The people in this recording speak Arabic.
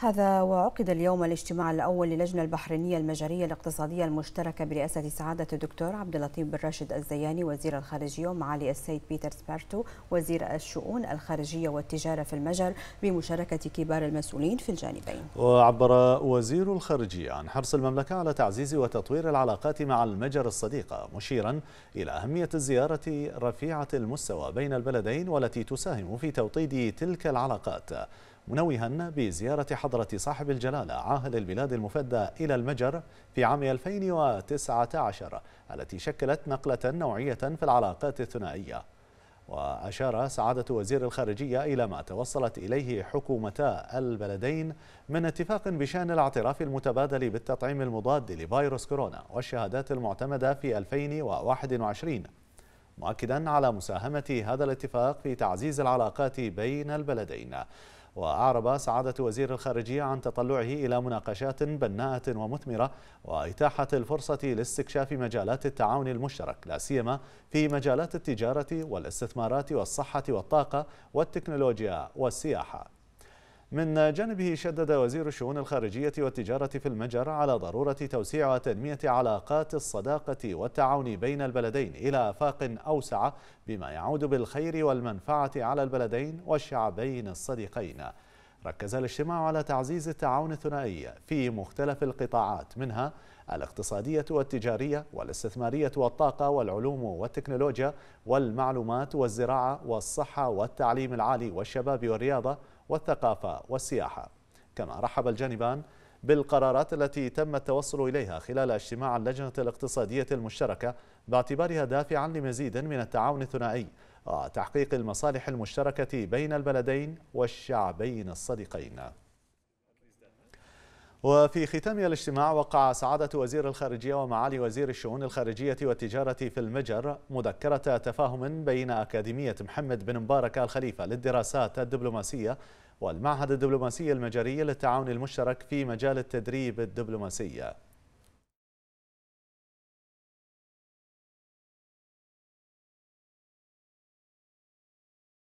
هذا وعقد اليوم الاجتماع الأول للجنة البحرينية المجرية الاقتصادية المشتركة برئاسة سعادة الدكتور عبد اللطيف بن راشد الزياني وزير الخارجية ومعالي السيد بيتر سبارتو وزير الشؤون الخارجية والتجارة في المجر بمشاركة كبار المسؤولين في الجانبين. وعبر وزير الخارجية عن حرص المملكة على تعزيز وتطوير العلاقات مع المجر الصديقة مشيرا إلى أهمية الزيارة رفيعة المستوى بين البلدين والتي تساهم في توطيد تلك العلاقات. منوها بزيارة حضرة صاحب الجلالة عاهل البلاد المفدى إلى المجر في عام 2019 التي شكلت نقلة نوعية في العلاقات الثنائية وأشار سعادة وزير الخارجية إلى ما توصلت إليه حكومتا البلدين من اتفاق بشأن الاعتراف المتبادل بالتطعيم المضاد لفيروس كورونا والشهادات المعتمدة في 2021 مؤكدا على مساهمة هذا الاتفاق في تعزيز العلاقات بين البلدين وأعرب سعادة وزير الخارجية عن تطلعه إلى مناقشات بناءة ومثمرة وإتاحة الفرصة لاستكشاف مجالات التعاون المشترك لا سيما في مجالات التجارة والاستثمارات والصحة والطاقة والتكنولوجيا والسياحة من جانبه شدد وزير الشؤون الخارجية والتجارة في المجر على ضرورة توسيع وتنمية علاقات الصداقة والتعاون بين البلدين إلى آفاق أوسع بما يعود بالخير والمنفعة على البلدين والشعبين الصديقين ركز الاجتماع على تعزيز التعاون الثنائي في مختلف القطاعات منها الاقتصادية والتجارية والاستثمارية والطاقة والعلوم والتكنولوجيا والمعلومات والزراعة والصحة والتعليم العالي والشباب والرياضة والثقافة والسياحة كما رحب الجانبان بالقرارات التي تم التوصل إليها خلال اجتماع اللجنة الاقتصادية المشتركة باعتبارها دافعا لمزيد من التعاون الثنائي وتحقيق آه، المصالح المشتركة بين البلدين والشعبين الصديقين وفي ختام الاجتماع وقع سعادة وزير الخارجية ومعالي وزير الشؤون الخارجية والتجارة في المجر مذكرة تفاهم بين أكاديمية محمد بن مبارك الخليفة للدراسات الدبلوماسية والمعهد الدبلوماسي المجري للتعاون المشترك في مجال التدريب الدبلوماسي